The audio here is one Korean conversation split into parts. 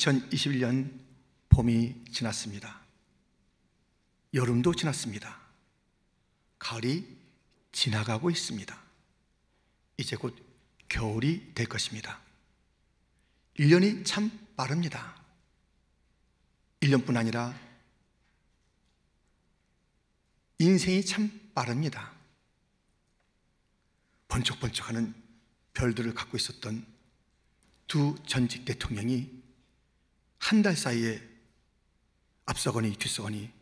2021년 봄이 지났습니다. 여름도 지났습니다. 가을이 지나가고 있습니다. 이제 곧 겨울이 될 것입니다. 1년이 참 빠릅니다. 1년뿐 아니라 인생이 참 빠릅니다. 번쩍번쩍 하는 별들을 갖고 있었던 두 전직 대통령이 한달 사이에 앞서거니 뒤서거니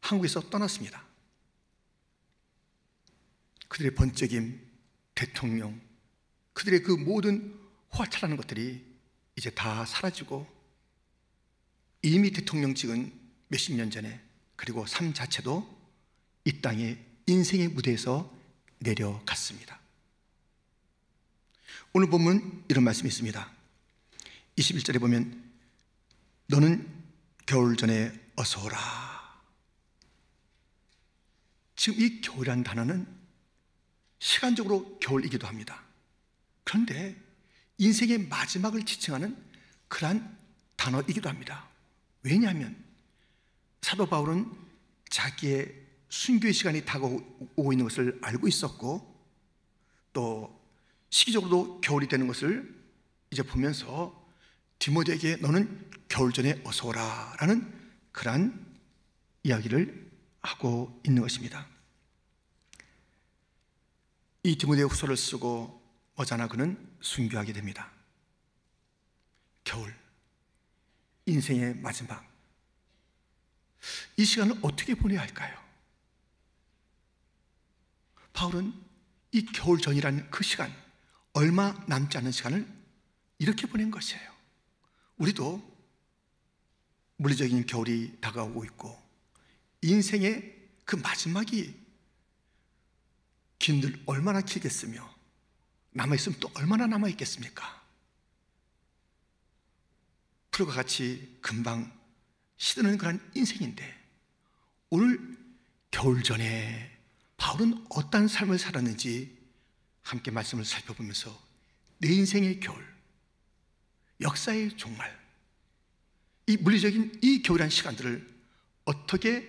한국에서 떠났습니다. 그들의 번쩍임, 대통령, 그들의 그 모든 호화차라는 것들이 이제 다 사라지고 이미 대통령 찍은 몇십 년 전에 그리고 삶 자체도 이 땅의 인생의 무대에서 내려갔습니다. 오늘 보면 이런 말씀이 있습니다. 21절에 보면 너는 겨울 전에 어서 오라. 지금 이 겨울이라는 단어는 시간적으로 겨울이기도 합니다. 그런데 인생의 마지막을 지칭하는 그러한 단어이기도 합니다. 왜냐하면 사도 바울은 자기의 순교의 시간이 다가오고 있는 것을 알고 있었고 또 시기적으로도 겨울이 되는 것을 이제 보면서 디모데에게 너는 겨울 전에 어서 오라라는 그러한 이야기를 하고 있는 것입니다. 이 디모데 후서를 쓰고 어자나 그는 순교하게 됩니다. 겨울 인생의 마지막 이 시간을 어떻게 보내야 할까요? 바울은 이 겨울 전이라는 그 시간 얼마 남지 않은 시간을 이렇게 보낸 것이에요. 우리도 물리적인 겨울이 다가오고 있고 인생의 그 마지막이 긴들 얼마나 길겠으며 남아있으면 또 얼마나 남아있겠습니까? 풀과 같이 금방 시드는 그런 인생인데 오늘 겨울 전에 바울은 어떤 삶을 살았는지 함께 말씀을 살펴보면서 내 인생의 겨울 역사의 종말, 이 물리적인 이 겨울한 시간들을 어떻게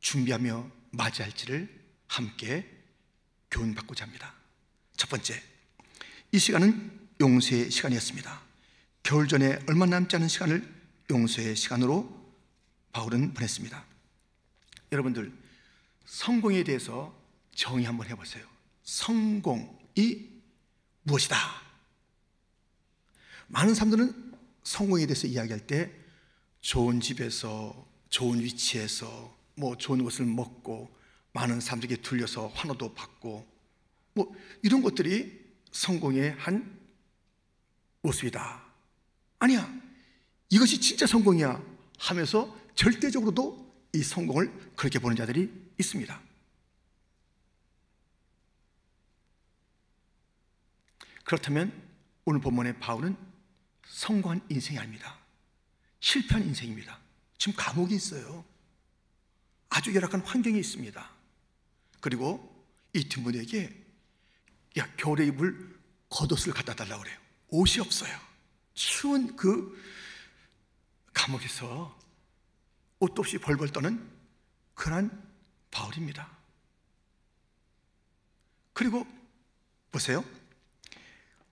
준비하며 맞이할지를 함께 교훈받고자 합니다. 첫 번째, 이 시간은 용서의 시간이었습니다. 겨울 전에 얼마 남지 않은 시간을 용서의 시간으로 바울은 보냈습니다. 여러분들, 성공에 대해서 정의 한번 해보세요. 성공이 무엇이다? 많은 사람들은 성공에 대해서 이야기할 때 좋은 집에서 좋은 위치에서 뭐 좋은 것을 먹고 많은 사람들에게 둘려서 환호도 받고 뭐 이런 것들이 성공의 한 모습이다. 아니야. 이것이 진짜 성공이야 하면서 절대적으로도 이 성공을 그렇게 보는 자들이 있습니다. 그렇다면 오늘 본문의 바울은 성공한 인생이 아닙니다. 실패한 인생입니다. 지금 감옥이 있어요. 아주 열악한 환경이 있습니다. 그리고 이 뒷문에게 야, 겨울에 입을 겉옷을 갖다 달라고 그래요. 옷이 없어요. 추운 그 감옥에서 옷도 없이 벌벌 떠는 그런 바울입니다. 그리고 보세요.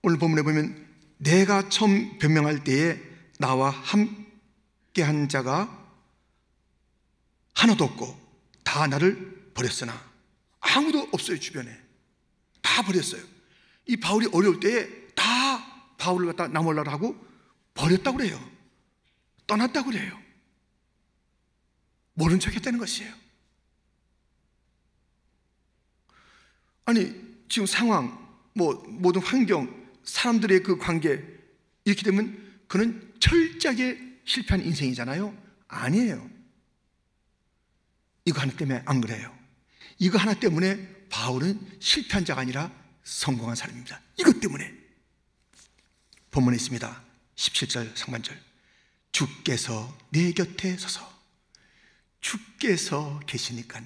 오늘 본문에 보면 내가 처음 변명할 때에 나와 함께 한 자가 하나도 없고 다 나를 버렸으나 아무도 없어요 주변에 다 버렸어요 이 바울이 어려울 때에 다 바울을 갖다 나몰라라 하고 버렸다고 그래요 떠났다고 그래요 모른 척 했다는 것이에요 아니 지금 상황 뭐 모든 환경 사람들의 그 관계 이렇게 되면 그는 철저하게 실패한 인생이잖아요. 아니에요. 이거 하나 때문에 안 그래요. 이거 하나 때문에 바울은 실패한 자가 아니라 성공한 사람입니다. 이것 때문에 본문에 있습니다. 17절 상반절 주께서 내 곁에 서서 주께서 계시니까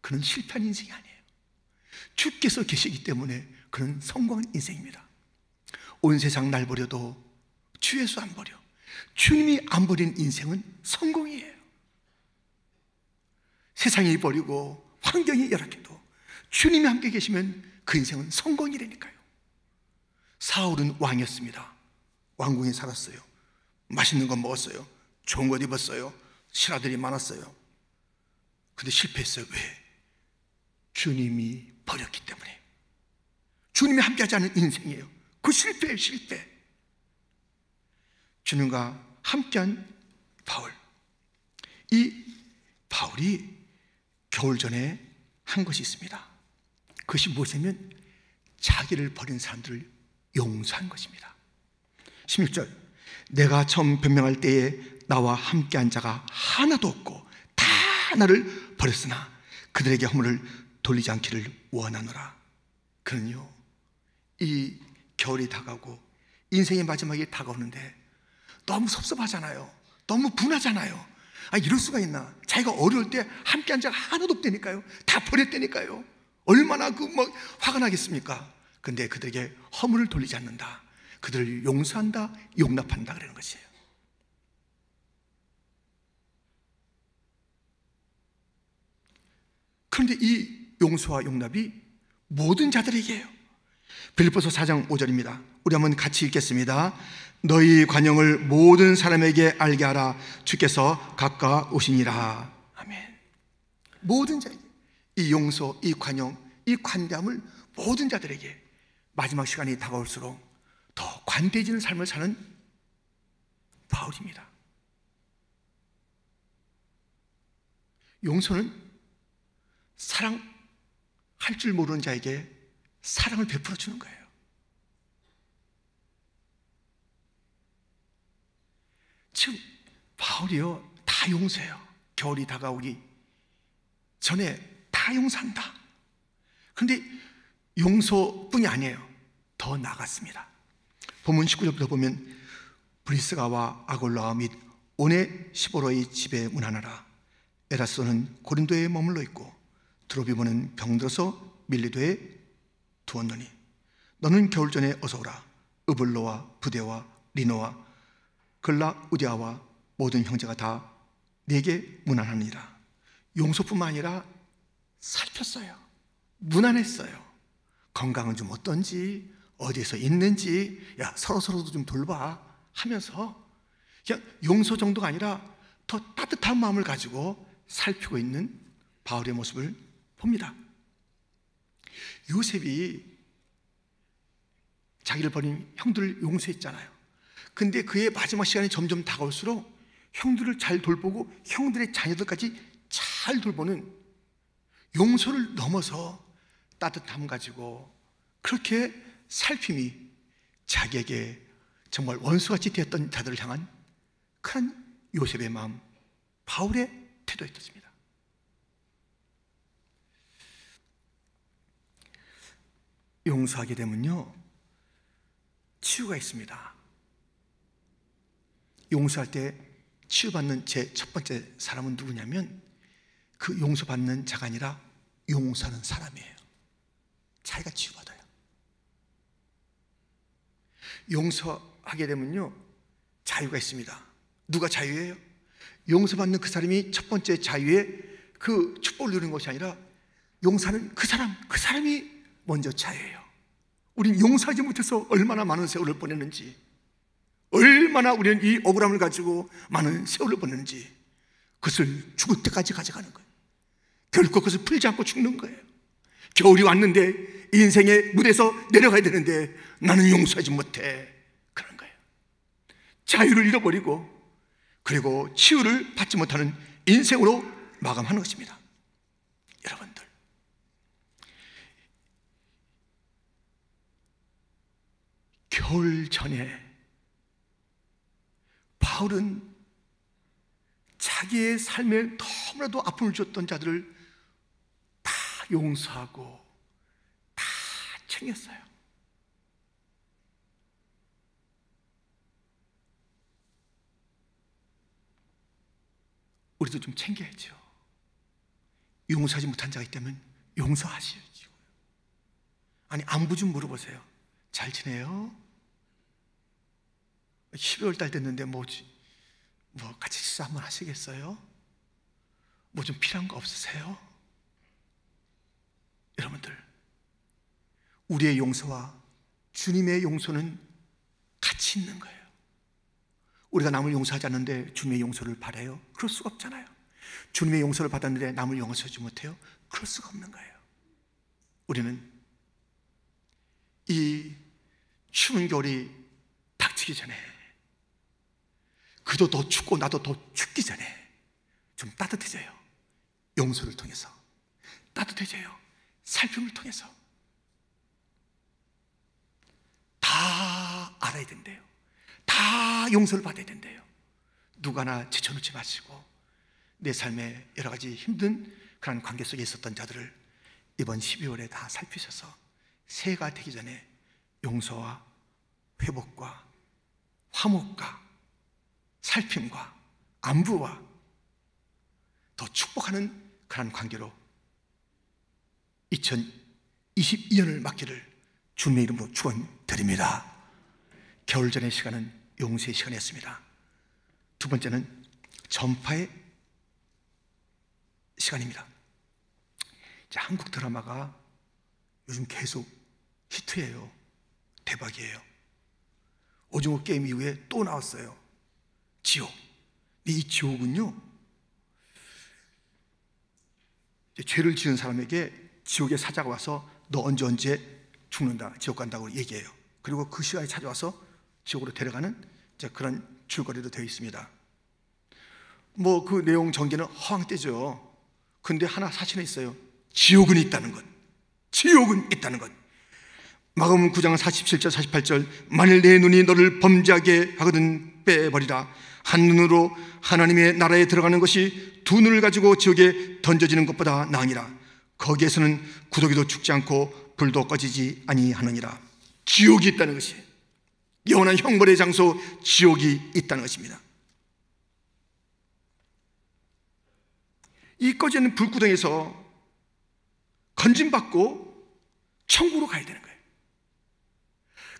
그는 실패한 인생이 아니에요. 주께서 계시기 때문에 그는 성공한 인생입니다. 온 세상 날 버려도 주에서안 버려. 주님이 안 버린 인생은 성공이에요. 세상이 버리고 환경이 열악해도 주님이 함께 계시면 그 인생은 성공이라니까요. 사울은 왕이었습니다. 왕궁에 살았어요. 맛있는 거 먹었어요. 좋은 것 입었어요. 신하들이 많았어요. 근데 실패했어요. 왜? 주님이 버렸기 때문에. 주님이 함께하지 않은 인생이에요. 그실패예 실패. 주님과 함께한 바울. 이 바울이 겨울 전에 한 것이 있습니다. 그것이 무엇이냐면 자기를 버린 사람들을 용서한 것입니다. 16절. 내가 처음 변명할 때에 나와 함께한 자가 하나도 없고 다 나를 버렸으나 그들에게 허물을 돌리지 않기를 원하노라. 그는요, 이 겨울이 다가고 인생의 마지막이 다가오는데 너무 섭섭하잖아요. 너무 분하잖아요. 아, 이럴 수가 있나. 자기가 어려울 때 함께 한 자가 하나도 없다니까요. 다 버렸다니까요. 얼마나 그 막 화가 나겠습니까? 근데 그들에게 허물을 돌리지 않는다. 그들을 용서한다, 용납한다. 그러는 것이에요. 그런데 이 용서와 용납이 모든 자들에게요. 빌리포서 4장 5절입니다. 우리 한번 같이 읽겠습니다. 너희 관용을 모든 사람에게 알게 하라. 주께서 가까우시니라. 아멘. 모든 자에게 이 용서, 이 관용, 이 관대함을 모든 자들에게 마지막 시간이 다가올수록 더 관대해지는 삶을 사는 바울입니다. 용서는 사랑할 줄 모르는 자에게 사랑을 베풀어 주는 거예요. 지금 바울이요 다 용서해요. 겨울이 다가오기 전에 다 용서한다. 그런데 용서뿐이 아니에요. 더 나갔습니다. 본문 19절부터 보면 브리스가와 아골라와 및 오네 시보로의 집에 문하라 에라소는 고린도에 머물러 있고 드로비모는 병들어서 밀리도에 두었느니 너는 겨울 전에 어서 오라 으블로와 부대와 리노와 글라 우디아와 모든 형제가 다네게 무난하니라 용서뿐만 아니라 살폈어요 무난했어요 건강은 좀 어떤지 어디에서 있는지 야 서로서로도 좀 돌봐 하면서 그냥 용서 정도가 아니라 더 따뜻한 마음을 가지고 살피고 있는 바울의 모습을 봅니다 요셉이 자기를 버린 형들을 용서했잖아요. 근데 그의 마지막 시간이 점점 다가올수록 형들을 잘 돌보고 형들의 자녀들까지 잘 돌보는 용서를 넘어서 따뜻함 가지고 그렇게 살핌이 자기에게 정말 원수같이 되었던 자들을 향한 큰 요셉의 마음, 바울의 태도였습니다. 용서하게 되면요, 치유가 있습니다. 용서할 때 치유받는 제 첫 번째 사람은 누구냐면 그 용서받는 자가 아니라 용서하는 사람이에요. 자기가 치유받아요. 용서하게 되면요, 자유가 있습니다. 누가 자유예요? 용서받는 그 사람이 첫 번째 자유의 그 축복을 누리는 것이 아니라 용서하는 그 사람, 그 사람이 먼저 차예요. 우린 용서하지 못해서 얼마나 많은 세월을 보냈는지, 얼마나 우리는 이 억울함을 가지고 많은 세월을 보냈는지, 그것을 죽을 때까지 가져가는 거예요. 결코 그것을 풀지 않고 죽는 거예요. 겨울이 왔는데 인생의 무대에서 내려가야 되는데 나는 용서하지 못해. 그런 거예요. 자유를 잃어버리고 그리고 치유를 받지 못하는 인생으로 마감하는 것입니다. 겨울 전에 바울은 자기의 삶에 너무나도 아픔을 줬던 자들을 다 용서하고 다 챙겼어요. 우리도 좀 챙겨야죠. 용서하지 못한 자가 있다면 용서하시죠. 아니, 안부 좀 물어보세요. 잘 지내요? 12월 달 됐는데 뭐지? 뭐 같이 식사 한번 하시겠어요? 뭐 좀 필요한 거 없으세요? 여러분들, 우리의 용서와 주님의 용서는 같이 있는 거예요. 우리가 남을 용서하지 않는데 주님의 용서를 바래요? 그럴 수가 없잖아요. 주님의 용서를 받았는데 남을 용서하지 못해요? 그럴 수가 없는 거예요. 우리는 이 추운 겨울이 닥치기 전에 그도 더 춥고 나도 더 춥기 전에 좀 따뜻해져요. 용서를 통해서. 따뜻해져요. 살핌을 통해서. 다 알아야 된대요. 다 용서를 받아야 된대요. 누가나 제쳐놓지 마시고 내 삶에 여러 가지 힘든 그런 관계 속에 있었던 자들을 이번 12월에 다 살피셔서 새해가 되기 전에 용서와 회복과 화목과 살핌과 안부와 더 축복하는 그런 관계로 2022년을 맞기를 주님의 이름으로 축원드립니다. 겨울 전의 시간은 용서의 시간이었습니다. 두 번째는 전파의 시간입니다. 자, 한국 드라마가 요즘 계속 히트해요 대박이에요. 오징어 게임 이후에 또 나왔어요. 지옥. 이 지옥은요, 죄를 지은 사람에게 지옥의 사자가 와서 너 언제 언제 죽는다, 지옥 간다고 얘기해요. 그리고 그 시간에 찾아와서 지옥으로 데려가는 그런 줄거리도 되어 있습니다. 뭐 그 내용 전개는 허황되죠. 근데 하나 사실은 있어요. 지옥은 있다는 것. 지옥은 있다는 것. 마음 9장 47절 48절 만일 내 눈이 너를 범죄하게 하거든 빼버리라 한 눈으로 하나님의 나라에 들어가는 것이 두 눈을 가지고 지옥에 던져지는 것보다 나으니라. 거기에서는 구더기도 죽지 않고 불도 꺼지지 아니하느니라. 지옥이 있다는 것이 영원한 형벌의 장소 지옥이 있다는 것입니다. 이 꺼지는 불구덩에서 건진받고 천국으로 가야 되는 거예요.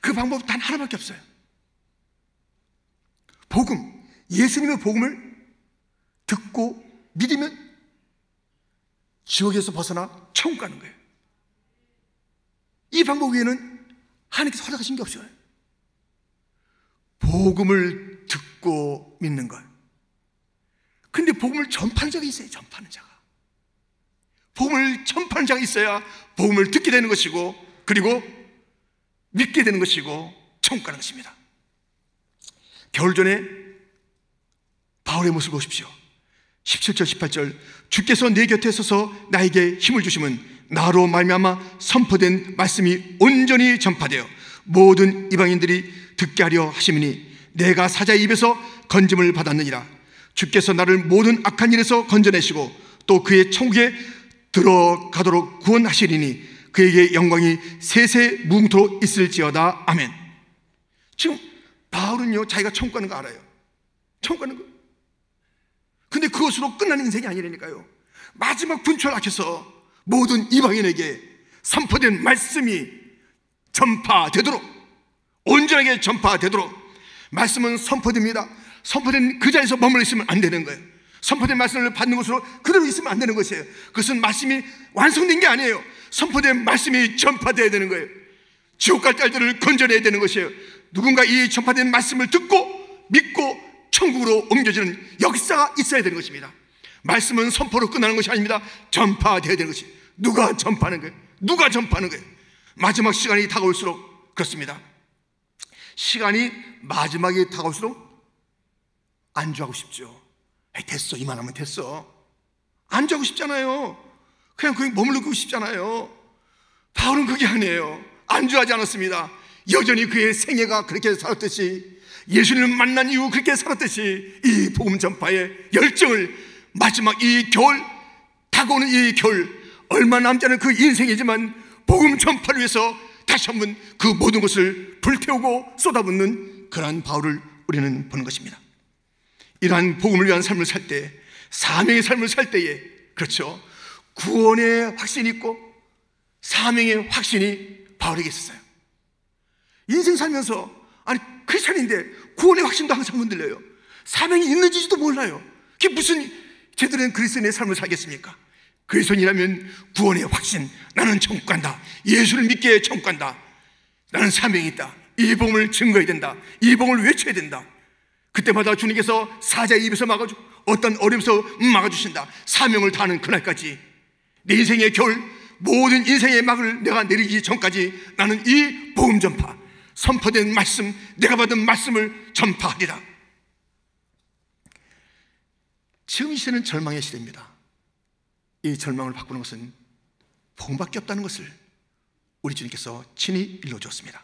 그 방법 단 하나밖에 없어요. 복음. 예수님의 복음을 듣고 믿으면 지옥에서 벗어나 천국 가는 거예요. 이 방법 외에는 하나님께서 허락하신 게 없어요. 복음을 듣고 믿는 것. 근데 복음을 전파하는 자가 있어요, 전파하는 자가. 복음을 전파하는 자가 있어야 복음을 듣게 되는 것이고, 그리고 믿게 되는 것이고, 천국 가는 것입니다. 겨울 전에 바울의 모습 을 보십시오. 17절 18절 주께서 내 곁에 서서 나에게 힘을 주심은 나로 말미암아 선포된 말씀이 온전히 전파되어 모든 이방인들이 듣게 하려 하심이니 내가 사자의 입에서 건짐을 받았느니라 주께서 나를 모든 악한 일에서 건져내시고 또 그의 천국에 들어가도록 구원하시리니 그에게 영광이 세세 무토 있을지어다 아멘. 지금 바울은요 자기가 천국 가는 거 알아요. 천국 가는 거 근데 그것으로 끝나는 인생이 아니라니까요. 마지막 분초를 하셔서 모든 이방인에게 선포된 말씀이 전파되도록 온전하게 전파되도록 말씀은 선포됩니다. 선포된 그 자리에서 머물러 있으면 안 되는 거예요. 선포된 말씀을 받는 것으로 그대로 있으면 안 되는 것이에요. 그것은 말씀이 완성된 게 아니에요. 선포된 말씀이 전파되어야 되는 거예요. 지옥 갈 딸들을 건져내야 되는 것이에요. 누군가 이 전파된 말씀을 듣고 믿고 천국으로 옮겨지는 역사가 있어야 되는 것입니다. 말씀은 선포로 끝나는 것이 아닙니다. 전파되어야 되는 것이. 누가 전파하는 거예요? 누가 전파하는 거예요? 마지막 시간이 다가올수록 그렇습니다. 시간이 마지막에 다가올수록 안주하고 싶죠. 에이, 됐어. 이만하면 됐어. 안주하고 싶잖아요. 그냥 그냥 머물러고 싶잖아요. 바울은 그게 아니에요. 안주하지 않았습니다. 여전히 그의 생애가 그렇게 살았듯이 예수님을 만난 이후 그렇게 살았듯이 이 복음 전파의 열정을 마지막 이 겨울 다가오는 이 겨울 얼마 남지 않은 그 인생이지만 복음 전파를 위해서 다시 한번 그 모든 것을 불태우고 쏟아붓는 그러한 바울을 우리는 보는 것입니다. 이러한 복음을 위한 삶을 살 때, 사명의 삶을 살 때에, 그렇죠. 구원의 확신이 있고 사명의 확신이 바울에게 있었어요. 인생 살면서 아니 크리스천인데 구원의 확신도 항상 흔들려요. 사명이 있는지도 몰라요. 그게 무슨 제대로 그리스인의 삶을 살겠습니까? 그리스인이라면 구원의 확신, 나는 천국 간다. 예수를 믿기 천국 간다. 나는 사명이 있다. 이복을 증거해야 된다. 이복을 외쳐야 된다. 그때마다 주님께서 사자의 입에서 막아주 어떤 어려움에서 막아주신다. 사명을 다하는 그날까지 내 인생의 겨울 모든 인생의 막을 내가 내리기 전까지 나는 이 복음 전파 선포된 말씀, 내가 받은 말씀을 전파하리라. 지금 시대는 절망의 시대입니다. 이 절망을 바꾸는 것은 복음밖에 없다는 것을 우리 주님께서 친히 일러주었습니다.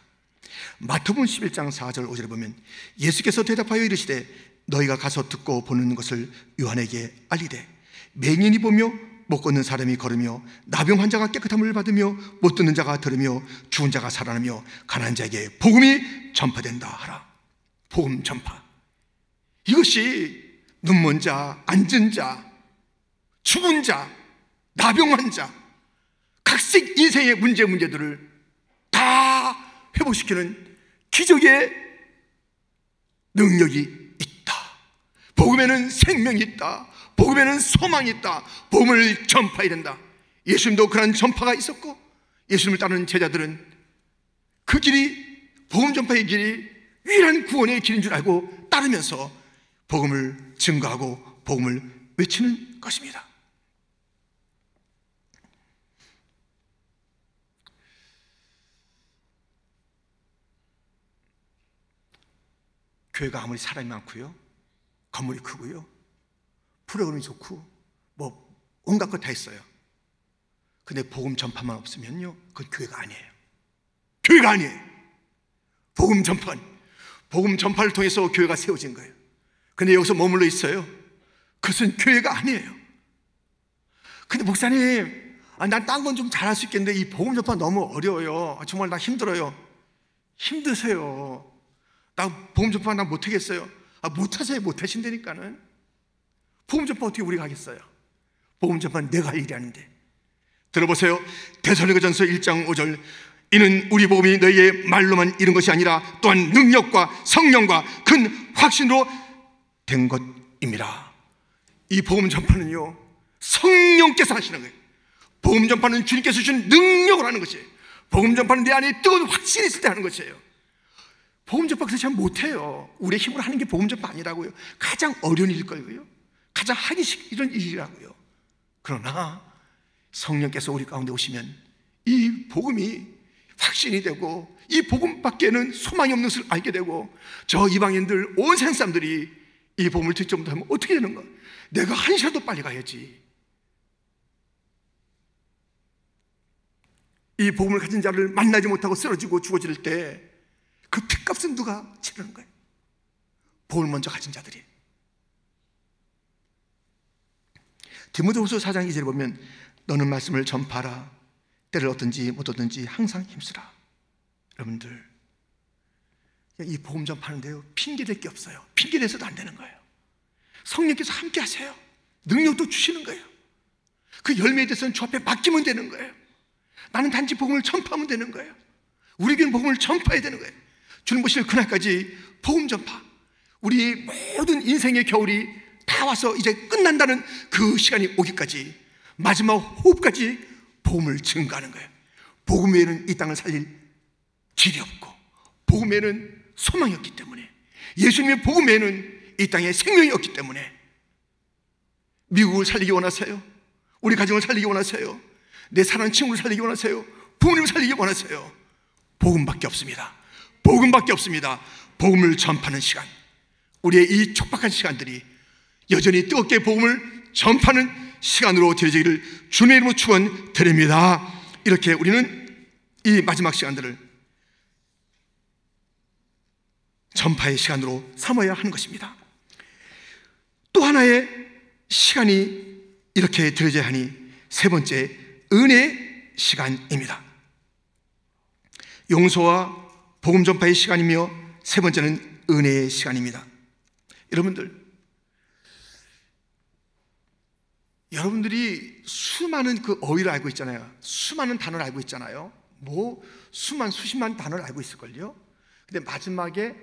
마태복음 11장 4절 5절에 보면 예수께서 대답하여 이르시되 너희가 가서 듣고 보는 것을 요한에게 알리되 맹인이 보며 못 걷는 사람이 걸으며 나병 환자가 깨끗함을 받으며 못 듣는 자가 들으며 죽은 자가 살아나며 가난 자에게 복음이 전파된다 하라. 복음 전파. 이것이 눈먼 자, 앉은 자, 죽은 자, 나병 환자, 각색 인생의 문제 문제들을 다 회복시키는 기적의 능력이 복음에는 생명이 있다. 복음에는 소망이 있다. 복음을 전파해야 된다. 예수님도 그런 전파가 있었고 예수님을 따르는 제자들은 그 길이 복음 전파의 길이 유일한 구원의 길인 줄 알고 따르면서 복음을 증거하고 복음을 외치는 것입니다. 교회가 아무리 사람이 많고요. 건물이 크고요. 프로그램이 좋고 뭐 온갖 것 다 있어요. 근데 복음 전파만 없으면요. 그건 교회가 아니에요. 교회가 아니에요. 복음 전파. 복음 전파를 통해서 교회가 세워진 거예요. 근데 여기서 머물러 있어요. 그것은 교회가 아니에요. 근데 목사님, 아, 난딴 건좀 잘할 수 있겠는데 이 복음 전파 너무 어려워요. 아, 정말 나 힘들어요. 힘드세요. 나 복음 전파 나 못하겠어요. 아, 못하세요못 하신다니까는. 보험 전파 어떻게 우리가 하겠어요? 보험 전파는 내가 할 일이 아닌데. 들어보세요. 대설리가전서 1장 5절. 이는 우리 보험이 너희의 말로만 이런 것이 아니라 또한 능력과 성령과 큰 확신으로 된 것입니다. 이 보험 전파는요. 성령께서 하시는 거예요. 보험 전파는 주님께서 주신 능력을 하는 것이에요. 보험 전파는 내 안에 뜨거운 확신이 있을 때 하는 것이에요. 보험접 박사 참 못해요. 우리 힘으로 하는 게 보험적 접 아니라고요. 가장 어려운 일일 거고요. 가장 하기 식 이런 일이라고요. 그러나 성령께서 우리 가운데 오시면 이 복음이 확신이 되고 이 복음 밖에는 소망이 없는 것을 알게 되고 저 이방인들 온 세상 사람들이 이 복음을 듣지 못하면 어떻게 되는가? 내가 한시라도 빨리 가야지. 이 복음을 가진 자를 만나지 못하고 쓰러지고 죽어질 때그 핏값은 누가 치르는 거예요? 복을 먼저 가진 자들이. 디모데후서 4장 2절에 보면 너는 말씀을 전파라 때를 얻든지 못 얻든지 항상 힘쓰라. 여러분들 이 복음 전파하는데요. 핑계될 게 없어요. 핑계대서도 안 되는 거예요. 성령께서 함께 하세요. 능력도 주시는 거예요. 그 열매에 대해서는 주 앞에 맡기면 되는 거예요. 나는 단지 복음을 전파하면 되는 거예요. 우리에는 복음을 전파해야 되는 거예요. 주님 보실 그날까지 복음 전파, 우리 모든 인생의 겨울이 다 와서 이제 끝난다는 그 시간이 오기까지 마지막 호흡까지 복음을 증가하는 거예요. 복음 외에는 이 땅을 살릴 길이 없고 복음 에는 소망이 없기 때문에 예수님의 복음 에는이 땅에 생명이 없기 때문에 미국을 살리기 원하세요? 우리 가정을 살리기 원하세요? 내 사랑하는 친구를 살리기 원하세요? 부모님을 살리기 원하세요? 복음밖에 없습니다. 복음밖에 없습니다. 복음을 전파하는 시간. 우리의 이 촉박한 시간들이 여전히 뜨겁게 복음을 전파하는 시간으로 되어지기를 주님의 이름으로 축원드립니다. 이렇게 우리는 이 마지막 시간들을 전파의 시간으로 삼아야 하는 것입니다. 또 하나의 시간이 이렇게 들어져야 하니 세 번째 은혜의 시간입니다. 용서와 복음 전파의 시간이며 세 번째는 은혜의 시간입니다. 여러분들, 여러분들이 수많은 그 어휘를 알고 있잖아요. 수많은 단어를 알고 있잖아요. 뭐, 수만, 수십만 단어를 알고 있을걸요? 근데 마지막에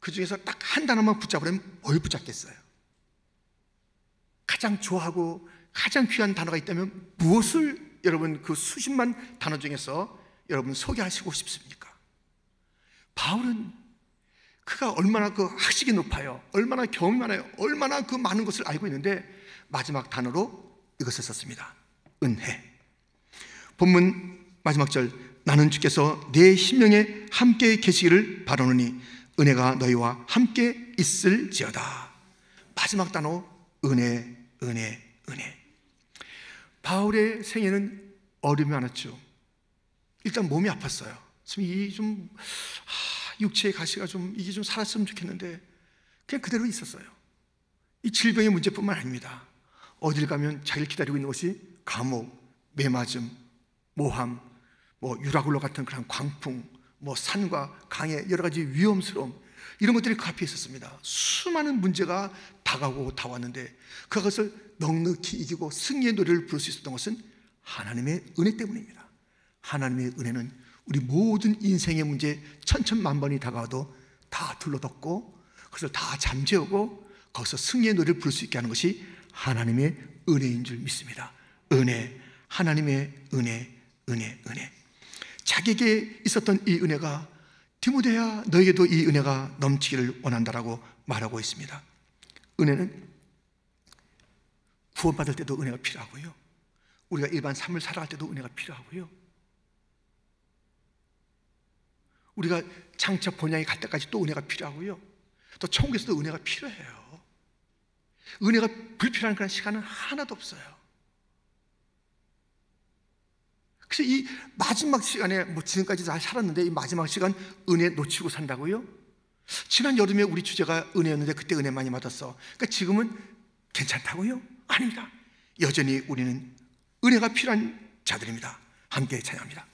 그 중에서 딱 한 단어만 붙잡으려면 뭘 붙잡겠어요? 가장 좋아하고 가장 귀한 단어가 있다면 무엇을 여러분 그 수십만 단어 중에서 여러분 소개하시고 싶습니까? 바울은 그가 얼마나 그 학식이 높아요. 얼마나 경험이 많아요. 얼마나 그 많은 것을 알고 있는데 마지막 단어로 이것을 썼습니다. 은혜. 본문 마지막 절 나는 주께서 내 심령에 함께 계시기를 바라노니 은혜가 너희와 함께 있을지어다. 마지막 단어 은혜, 은혜, 은혜. 바울의 생애는 어려움이 많았죠. 일단 몸이 아팠어요. 좀이 육체의 가시가 좀 이게 좀 살았으면 좋겠는데 그냥 그대로 있었어요. 이 질병의 문제뿐만 아닙니다. 어딜 가면 자기를 기다리고 있는 것이 감옥, 매맞음, 모함, 뭐 유라굴로 같은 그런 광풍, 뭐 산과 강의 여러 가지 위험스러움 이런 것들이 그 앞에 있었습니다. 수많은 문제가 다가오고 다 왔는데 그것을 넉넉히 이기고 승리의 노래를 부를 수 있었던 것은 하나님의 은혜 때문입니다. 하나님의 은혜는 우리 모든 인생의 문제 천천만 번이 다가와도 다 둘러덮고 그것을 다 잠재우고 거기서 승리의 노래를 부를 수 있게 하는 것이 하나님의 은혜인 줄 믿습니다. 은혜, 하나님의 은혜, 은혜, 은혜. 자기에게 있었던 이 은혜가 디모데야 너에게도 이 은혜가 넘치기를 원한다라고 말하고 있습니다. 은혜는 구원받을 때도 은혜가 필요하고요. 우리가 일반 삶을 살아갈 때도 은혜가 필요하고요. 우리가 장차 본향에 갈 때까지 또 은혜가 필요하고요. 또 천국에서도 은혜가 필요해요. 은혜가 불필요한 그런 시간은 하나도 없어요. 그래서 이 마지막 시간에 뭐 지금까지 잘 살았는데 이 마지막 시간 은혜 놓치고 산다고요? 지난 여름에 우리 주제가 은혜였는데 그때 은혜 많이 받았어. 그러니까 지금은 괜찮다고요? 아닙니다. 여전히 우리는 은혜가 필요한 자들입니다. 함께 찬양합니다.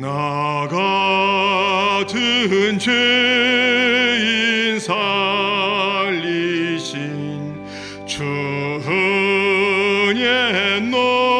나 같은 죄인 살리신 주의 너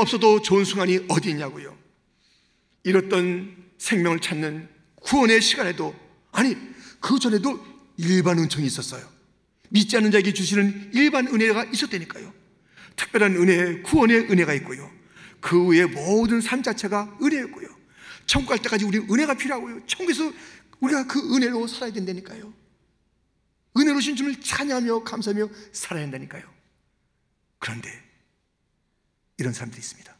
없어도 좋은 순간이 어디 있냐고요. 잃었던 생명을 찾는 구원의 시간에도 아니 그 전에도 일반 은총이 있었어요. 믿지 않는 자에게 주시는 일반 은혜가 있었다니까요. 특별한 은혜, 구원의 은혜가 있고요. 그 후에 모든 삶 자체가 은혜였고요. 천국 갈 때까지 우리 은혜가 필요하고요. 천국에서 우리가 그 은혜로 살아야 된다니까요. 은혜로신 주님 찬양하며 감사하며 살아야 한다니까요. 그런데 이런 사람들이 있습니다.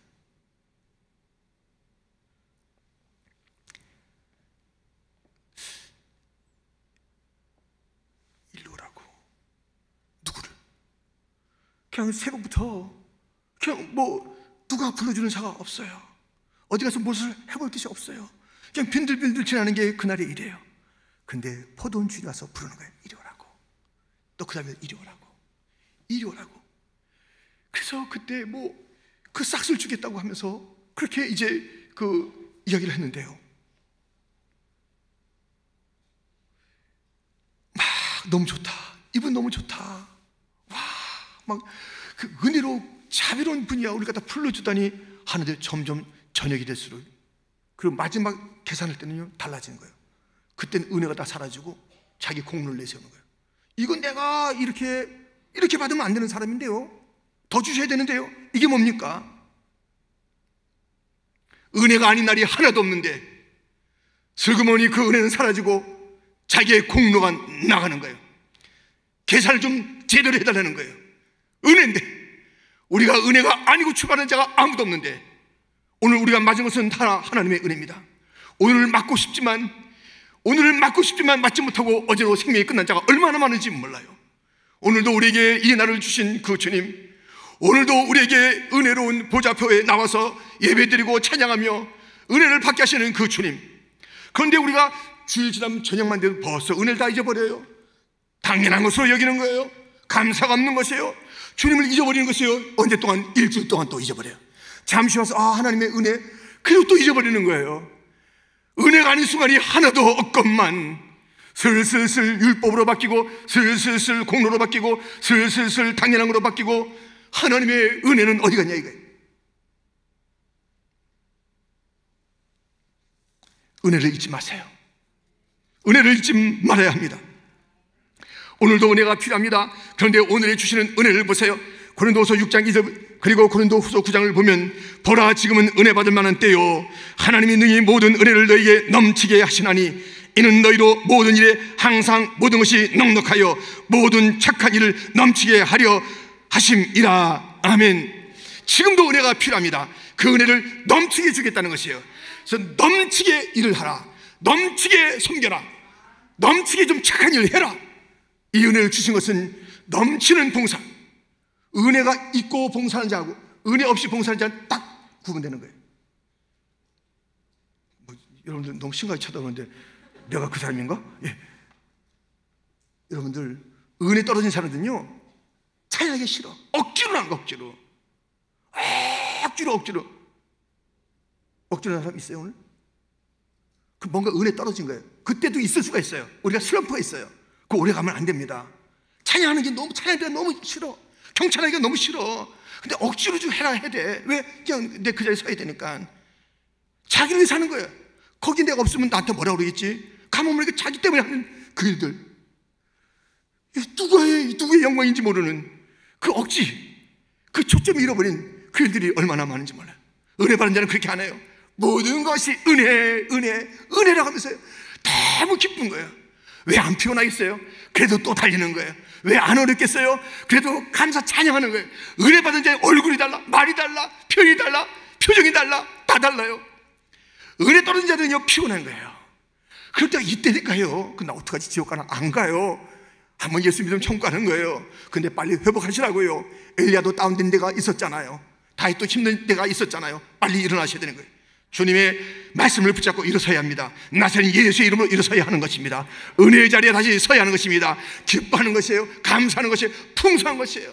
일로 오라고. 누구를? 그냥 새벽부터 그냥 뭐 누가 불러주는 자가 없어요. 어디 가서 무엇을 해볼 것이 없어요. 그냥 빈들빈들 지나는 게 그날의 일이에요. 근데 포도원 주인 와서 부르는 거예요. 이리 오라고. 또그 다음에 이리 오라고. 이리 오라고. 그래서 그때 뭐그 싹쓸 주겠다고 하면서 그렇게 이제 그 이야기를 했는데요. 막 너무 좋다. 이분 너무 좋다. 와, 막 그 은혜로 자비로운 분이야. 우리가 다 풀러주다니 하는데 점점 저녁이 될수록 그리고 마지막 계산할 때는요 달라지는 거예요. 그때는 은혜가 다 사라지고 자기 공로를 내세우는 거예요. 이건 내가 이렇게 이렇게 받으면 안 되는 사람인데요. 더 주셔야 되는데요. 이게 뭡니까? 은혜가 아닌 날이 하나도 없는데 슬그머니 그 은혜는 사라지고 자기의 공로가 나가는 거예요. 계산을 좀 제대로 해달라는 거예요. 은혜인데 우리가 은혜가 아니고 출발한 자가 아무도 없는데 오늘 우리가 맞은 것은 다 하나님의 은혜입니다. 오늘 을 맞고 싶지만 오늘을 맞고 싶지만 맞지 못하고 어제로 생명이 끝난 자가 얼마나 많은지 몰라요. 오늘도 우리에게 이 날을 주신 그 주님 오늘도 우리에게 은혜로운 보좌표에 나와서 예배드리고 찬양하며 은혜를 받게 하시는 그 주님. 그런데 우리가 주일 지나 저녁만 돼도 벌써 은혜를 다 잊어버려요. 당연한 것으로 여기는 거예요. 감사가 없는 것이에요. 주님을 잊어버리는 것이에요. 언제 동안 일주일 동안 또 잊어버려요. 잠시 와서 아 하나님의 은혜 그리고 또 잊어버리는 거예요. 은혜가 아닌 순간이 하나도 없건만 슬슬슬 율법으로 바뀌고 슬슬슬 공로로 바뀌고 슬슬슬 당연한 으로 바뀌고 하나님의 은혜는 어디 갔냐 이거예요. 은혜를 잊지 마세요. 은혜를 잊지 말아야 합니다. 오늘도 은혜가 필요합니다. 그런데 오늘에 주시는 은혜를 보세요. 고린도서 6장 2절 그리고 고린도후서 9장을 보면 보라 지금은 은혜 받을 만한 때요 하나님이 능히 모든 은혜를 너희에게 넘치게 하시나니 이는 너희로 모든 일에 항상 모든 것이 넉넉하여 모든 착한 일을 넘치게 하려 하심이라. 아멘. 지금도 은혜가 필요합니다. 그 은혜를 넘치게 주겠다는 것이에요. 그래서 넘치게 일을 하라. 넘치게 섬겨라. 넘치게 좀 착한 일을 해라. 이 은혜를 주신 것은 넘치는 봉사. 은혜가 있고 봉사하는 자하고 은혜 없이 봉사하는 자는 딱 구분되는 거예요. 뭐, 여러분들 너무 심각하 쳐다보는데 내가 그 사람인가? 예. 여러분들 은혜 떨어진 사람들은요 차야하기 싫어. 억지로 하는 거, 억지로. 억지로, 억지로. 억지로 하 사람 있어요, 오늘? 그 뭔가 은혜 떨어진 거예요. 그때도 있을 수가 있어요. 우리가 슬럼프가 있어요. 그 오래 가면 안 됩니다. 찬양하는 게 너무, 찬양하기가 너무 싫어. 경찰하기가 너무 싫어. 근데 억지로 좀 해라 해야 돼. 왜? 그냥 내 그 자리에 서야 되니까. 자기를 위해서 하는 거예요. 거기 내가 없으면 나한테 뭐라 그러겠지? 가만 모르게 자기 때문에 하는 그 일들. 누가의, 누구의 영광인지 모르는 그 억지, 그 초점 잃어버린 그 일들이 얼마나 많은지 몰라요. 은혜 받은 자는 그렇게 안 해요. 모든 것이 은혜, 은혜, 은혜라고 하면서 너무 기쁜 거예요. 왜 안 피곤하겠어요? 그래도 또 달리는 거예요. 왜 안 어렵겠어요? 그래도 감사 찬양하는 거예요. 은혜 받은 자의 얼굴이 달라, 말이 달라, 표현이 달라, 표정이 달라, 다 달라요. 은혜 떨어진 자들은요, 피곤한 거예요. 그럴 때 이때니까요. 나 어떡하지? 지옥 가나? 안 가요. 한번 예수 믿으면 천국 가는 거예요. 근데 빨리 회복하시라고요. 엘리야도 다운된 데가 있었잖아요. 다윗도 힘든 데가 있었잖아요. 빨리 일어나셔야 되는 거예요. 주님의 말씀을 붙잡고 일어서야 합니다. 나사렛 예수의 이름으로 일어서야 하는 것입니다. 은혜의 자리에 다시 서야 하는 것입니다. 기뻐하는 것이에요. 감사하는 것이 풍성한 것이에요.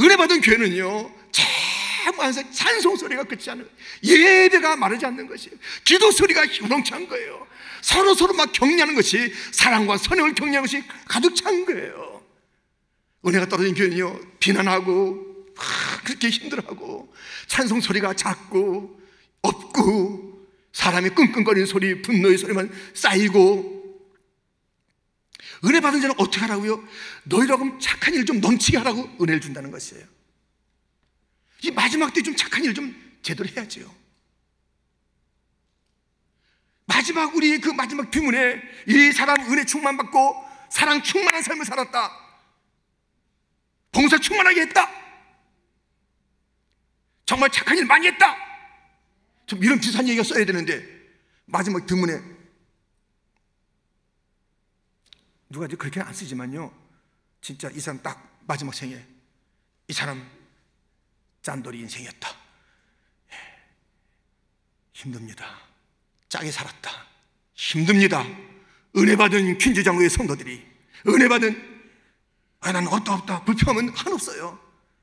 은혜 받은 교회는요. 참 항상 찬송 소리가 끝이 않는 거예요. 예배가 마르지 않는 것이에요. 기도 소리가 휘렁찬 거예요. 서로 서로 막 격려하는 것이 사랑과 선행을 격려하는 것이 가득 찬 거예요. 은혜가 떨어진 교회는요 비난하고 아, 그렇게 힘들하고 찬송 소리가 작고 없고 사람이 끙끙거리는 소리 분노의 소리만 쌓이고 은혜 받은 자는 어떻게 하라고요? 너희라고 착한 일 좀 넘치게 하라고 은혜를 준다는 것이에요. 이 마지막 때 좀 착한 일 좀 제대로 해야지요. 마지막 우리그 마지막 비문에 이 사람 은혜 충만 받고 사랑 충만한 삶을 살았다. 봉사 충만하게 했다. 정말 착한 일 많이 했다. 좀 이런 비슷한 얘기가 써야 되는데 마지막 드문에 누가 이제 그렇게 안 쓰지만요. 진짜 이 사람 딱 마지막 생에 이 사람 짠돌이 인생이었다. 예, 힘듭니다. 짜게 살았다. 힘듭니다. 은혜 받은 퀸즈장로의 성도들이 은혜 받은 아, 난 없다 없다 불평은 한없어요.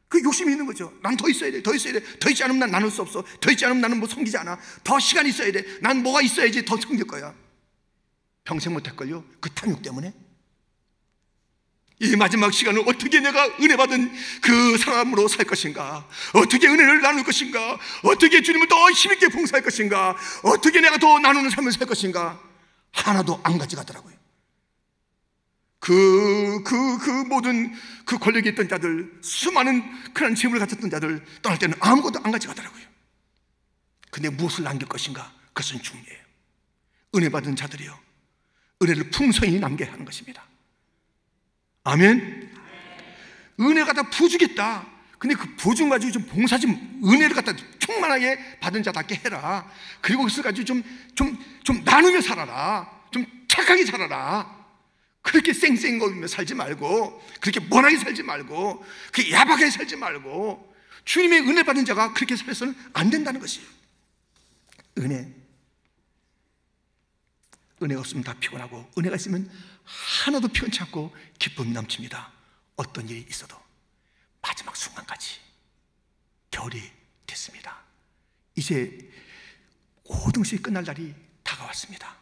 그 욕심이 있는 거죠. 난 더 있어야 돼, 더 있어야 돼. 더 있지 않으면 난 나눌 수 없어. 더 있지 않으면 나는 뭐 섬기지 않아. 더 시간 이 있어야 돼. 난 뭐가 있어야지 더 섬길 거야. 평생 못 할걸요? 그 탐욕 때문에? 이 마지막 시간을 어떻게 내가 은혜 받은 그 사람으로 살 것인가? 어떻게 은혜를 나눌 것인가? 어떻게 주님을 더 힘있게 봉사할 것인가? 어떻게 내가 더 나누는 삶을 살 것인가? 하나도 안 가져가더라고요. 그, 그, 그 모든 그 권력이 있던 자들, 수많은 그런 재물을 가졌던 자들, 떠날 때는 아무것도 안 가져가더라고요. 근데 무엇을 남길 것인가? 그것은 중요해요. 은혜 받은 자들이요. 은혜를 풍성히 남게 하는 것입니다. 아멘? 은혜가다 부주겠다. 근데 그 보증 가지고 좀 봉사 좀 뭐. 은혜를 갖다 충만하게 받은 자답게 해라. 그리고 그것을 가지고 좀, 좀, 좀 나누며 살아라. 좀 착하게 살아라. 그렇게 쌩쌩거리며 살지 말고, 그렇게 모나게 살지 말고, 그 야박하게 살지 말고, 주님의 은혜 받은 자가 그렇게 살아서는 안 된다는 것이에요. 은혜. 은혜가 없으면 다 피곤하고, 은혜가 있으면 하나도 편치 않고 기쁨이 넘칩니다. 어떤 일이 있어도 마지막 순간까지 결이 됐습니다. 이제 고등식 끝날 날이 다가왔습니다.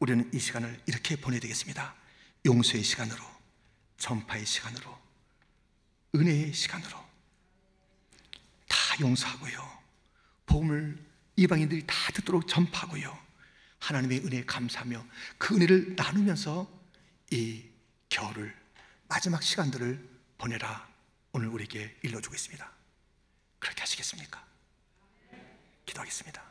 우리는 이 시간을 이렇게 보내야 되겠습니다. 용서의 시간으로, 전파의 시간으로, 은혜의 시간으로 다 용서하고요. 복음을 이방인들이 다 듣도록 전파하고요. 하나님의 은혜에 감사하며 그 은혜를 나누면서 이 겨울을 마지막 시간들을 보내라 오늘 우리에게 일러주고 있습니다. 그렇게 하시겠습니까? 기도하겠습니다.